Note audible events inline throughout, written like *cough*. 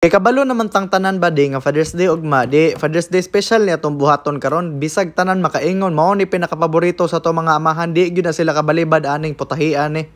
Kay kabalo naman tang tanan ba di nga Father's Day ugma di Father's Day special niya tong buhaton karon bisag tanan makaingon mao ni pinakapaborito sa to mga amahan di gyud na sila kabalibad aning putahian ni. Eh.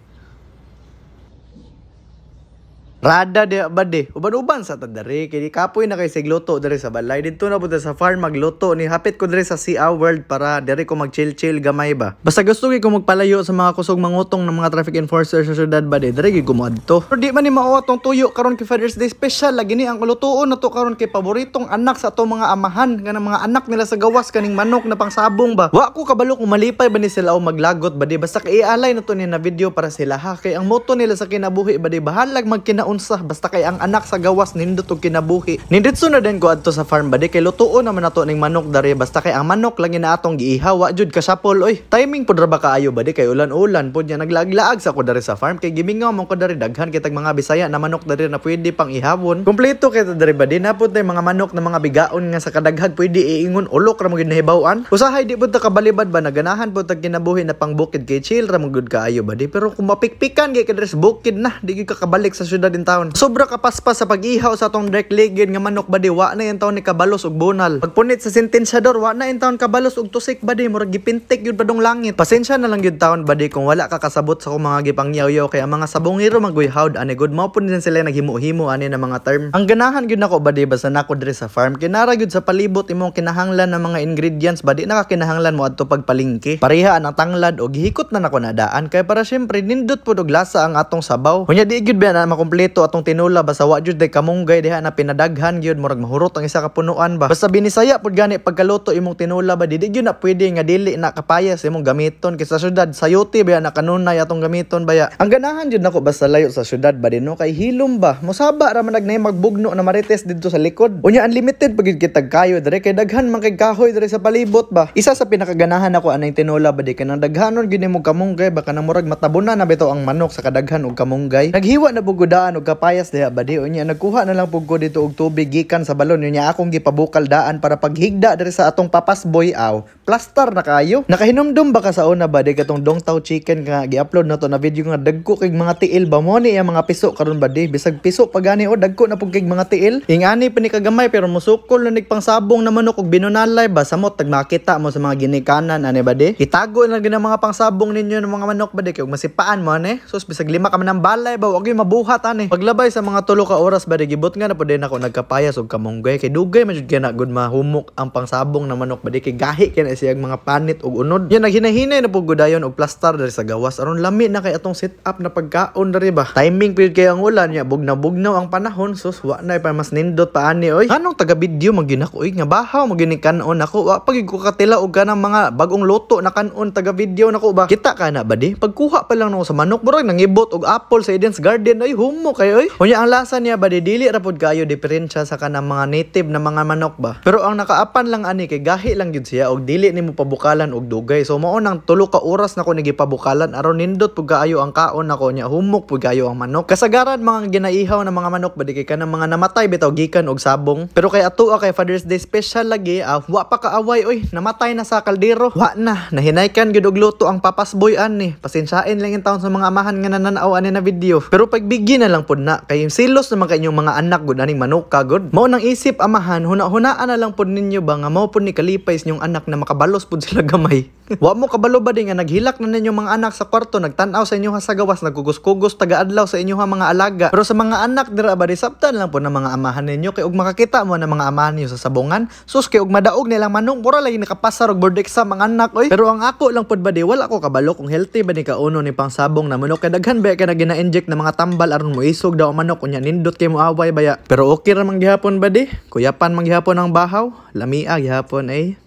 Rada de ba uban-uban sa tadari, kini kapoy na kay sigluto diri sa balay. Dito na punta sa farm magluto ni hapit ko diri sa CA World para diri ko mag-chill-chill gamay ba. Basta gusto ko magpalayo sa mga kusog mangutong ng mga traffic enforcers sa syudad ba de, diri gyud ko moadto. Pero di man ni mao tong tuyo karon kay Father's Day special lagi ni ang kulutuon na to karon kay paboritong anak sa atong mga amahan nga mga anak nila sa gawas kaning manok na pangsabong ba. Wa ko kabalo kung malipay ba ni sila o maglagot ba de, basta kay na to ni na video para sila ha kay ang moto nila sa kinabuhi ba de bahalag magkinaon unsa basta kay ang anak sa gawas nindot og kinabuhi ninditso na din ko adto sa farm ba di kay lutuon naman nato ning manok dare basta kay ang manok lang ina atong giihawa jud ka kasapol oy timing pud ra ba kaayo ba di kay ulan-ulan pud nya naglaglaag sa ko dare sa farm kay gimingaw man ko dare daghan kitag mga Bisaya na manok dare na pwede pang ihawon kompleto kay dare ba di napud tay mga manok na mga bigaon nga sa kadaghag pwede iingon ulok ra mo gid nahibaw-an usahay di pud ta kabalibad ba naganahan pud ta kinabuhi na pangbukid kay chill ra mo gud kaayo ba di pero kung mapikpikan kay kadres bukid na di gid kakabalik sa syudad taon. Sobra kapaspas sa pag-ihaw sa tong direct ligid nga manok badi wa na yung taon ni kabalos og bunal. Pagpunit sa sentensyador wa na yung taon kabalos og tusik badi murag gipintik yun badong langit. Pasensya na lang yun taon badi kung wala ka kasabot sa kong mga gipangyaw-yaw kay ang mga sabongero maguyhawd ani good mao pud sila naghimo-himo ani na mga term. Ang ganahan gyud nako badi basta nako diri sa farm kinara gyud sa palibot imong kinahanglan ng mga ingredients badi nakakinahanglan mo adto pagpalingki. Pareha ang tanglad og hikot na nako nadaan kay para syempre nindot pud og lasa ang atong sabaw. Unya di gyud ba na makompleto dito atong tinula basta wa jud day kamunggay diha na pinadaghan gyud murag mahurot ang isa ka punuan ba. Basta binisaya pud gani pagkaluto imong tinula ba dili gyud na pwede nga dili na kapayas imong gamiton kaysa syudad sayuti ba na kanunay atong gamiton ba. Ya. Ang ganahan jud nako basta layo sa syudad ba din no kay hilom ba. Mosaba ra man nagnay magbugno na marites didto sa likod. Unya unlimited pagid kitag kayo dire kay daghan man kay kahoy dire sa palibot ba. Isa sa pinakaganahan nako anay tinula ba di kanang daghanon gyud imong kamunggay baka na murag matabunan na bitaw ang manok sa kadaghan og kamunggay. Naghiwa na bugudaan og og kapayas diha badi unya nagkuha na lang pug dito og tubig gikan sa balon unya akong gipabukal daan para paghigda diri sa atong papasboy aw Plastar na kayo. Nakahinumdum ba ka sa una ba? Di katong Dong Tao Chicken nga gi-upload na to na video nga dagko kay mga tiil ba mo ni ang mga piso karon ba di? Bisag piso pagani o oh, dagko na pug kay mga tiil. Ingani pa ni kagamay pero musukol na nig pangsabong na manok og binunalay ba samot tag makita mo sa mga ginikanan ani ba di? Itago na gina mga pangsabong ninyo ng mga manok ba di kay masipaan mo ani. Sus bisag lima ka man ang balay ba wag mabuhat ani. Paglabay sa mga tulo ka oras ba di gibot nga na pud ako nagkapayas og kamonggay kay dugay man jud kay na good mahumok ang pangsabong na manok ba di kay gahi kay na isiyag mga panit og unod. Yan naghinay-hinay na po gudayon og plaster dari sa gawas aron lami na kay atong setup na pagkaon dari ba. Timing period kay ang ulan nya bugna-bugnaw ang panahon sus wa na pa mas nindot pa ani oy. Kanong taga video maginakoy nga bahaw maginikanon ako wa pagig ko og ganang mga bagong luto na kanon taga video nako ba. Kita ka na ba di? Pagkuha pa lang nako sa manok burag nangibot og apple sa Eden's Garden ay humo kay oy. Unya ang lasa niya ba di dili ra pod kayo diferensya sa kanang mga native na mga manok ba. Pero ang nakaapan lang ani kay gahi lang gyud siya og dili dili nimo pabukalan og dugay. So mao nang tulo ka oras nako nagipabukalan aron nindot pud ang kaon nako nya humok pud ang manok. Kasagaran mga ginaihaw na mga manok badi kay kanang mga namatay bitaw gikan og sabong. Pero kay atoa ah, kay Father's Day special lagi ah, wa pa kaaway oy namatay na sa kaldero. Wa na nahinaykan gyud og luto ang papasboy ani. Pasensyain lang intawon sa mga amahan nga nananaw ani na video. Pero pagbigyan na lang pud na kay silos naman kay inyong mga anak gud aning manok kagod. Mao nang isip amahan huna-hunaan na lang pud ninyo ba nga mao pud ni kalipay inyong anak na maka makabalos pud sila gamay. *laughs* Wa mo kabalo ba din nga naghilak na ninyo mga anak sa kwarto, nagtan-aw sa inyo ha sa gawas, nagkugus-kugus taga-adlaw sa inyo ha mga alaga. Pero sa mga anak dira ba di saptan lang po na mga amahan ninyo kay og makakita mo na mga amahan niyo sa sabungan, sus kay ug madaog nilang manong pura lagi nakapasar og board exam mga anak oy. Pero ang ako lang pud ba di wala ko kabalo kung healthy ba ni kauno ni pangsabong na manok kay daghan ba kay na gina-inject na mga tambal aron mo isog daw manok kunya nindot kay mo away baya. Pero okay ra man gihapon ba di? Kuyapan man gihapon ang bahaw, lamia gihapon ay. Eh.